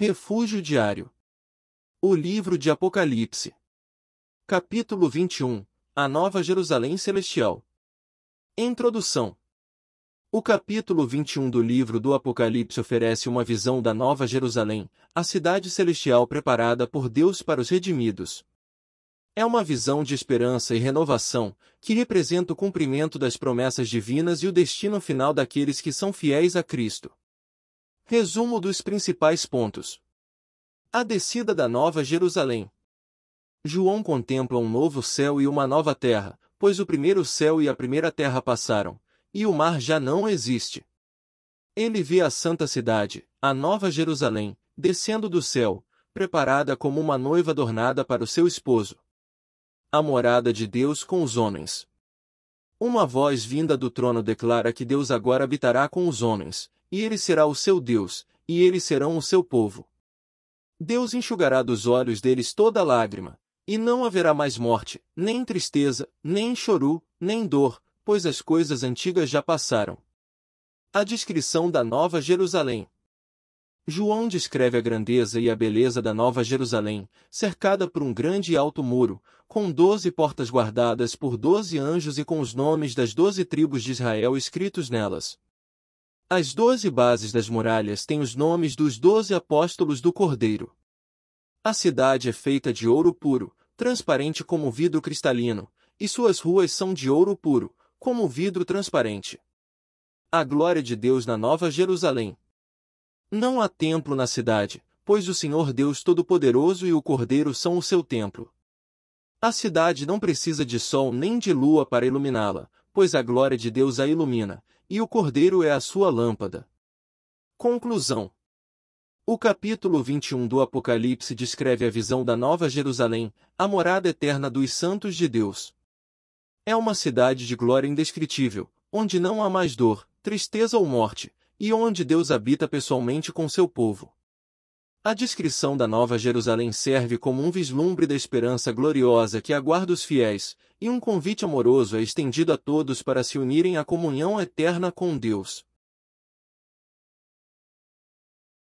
Refúgio diário. O livro de Apocalipse. Capítulo 21. A Nova Jerusalém Celestial. Introdução. O capítulo 21 do livro do Apocalipse oferece uma visão da Nova Jerusalém, a cidade celestial preparada por Deus para os redimidos. É uma visão de esperança e renovação, que representa o cumprimento das promessas divinas e o destino final daqueles que são fiéis a Cristo. Resumo dos principais pontos. A descida da Nova Jerusalém. João contempla um novo céu e uma nova terra, pois o primeiro céu e a primeira terra passaram, e o mar já não existe. Ele vê a santa cidade, a Nova Jerusalém, descendo do céu, preparada como uma noiva adornada para o seu esposo. A morada de Deus com os homens. Uma voz vinda do trono declara que Deus agora habitará com os homens, e ele será o seu Deus, e eles serão o seu povo. Deus enxugará dos olhos deles toda lágrima, e não haverá mais morte, nem tristeza, nem choro, nem dor, pois as coisas antigas já passaram. A descrição da Nova Jerusalém João descreve a grandeza e a beleza da Nova Jerusalém, cercada por um grande e alto muro, com doze portas guardadas por doze anjos e com os nomes das doze tribos de Israel escritos nelas. As doze bases das muralhas têm os nomes dos doze apóstolos do Cordeiro. A cidade é feita de ouro puro, transparente como vidro cristalino, e suas ruas são de ouro puro, como vidro transparente. A glória de Deus na Nova Jerusalém. Não há templo na cidade, pois o Senhor Deus Todo-Poderoso e o Cordeiro são o seu templo. A cidade não precisa de sol nem de lua para iluminá-la, pois a glória de Deus a ilumina, e o cordeiro é a sua lâmpada. Conclusão o capítulo 21 do Apocalipse descreve a visão da Nova Jerusalém, a morada eterna dos santos de Deus. É uma cidade de glória indescritível, onde não há mais dor, tristeza ou morte, e onde Deus habita pessoalmente com seu povo. A descrição da Nova Jerusalém serve como um vislumbre da esperança gloriosa que aguarda os fiéis, e um convite amoroso é estendido a todos para se unirem à comunhão eterna com Deus.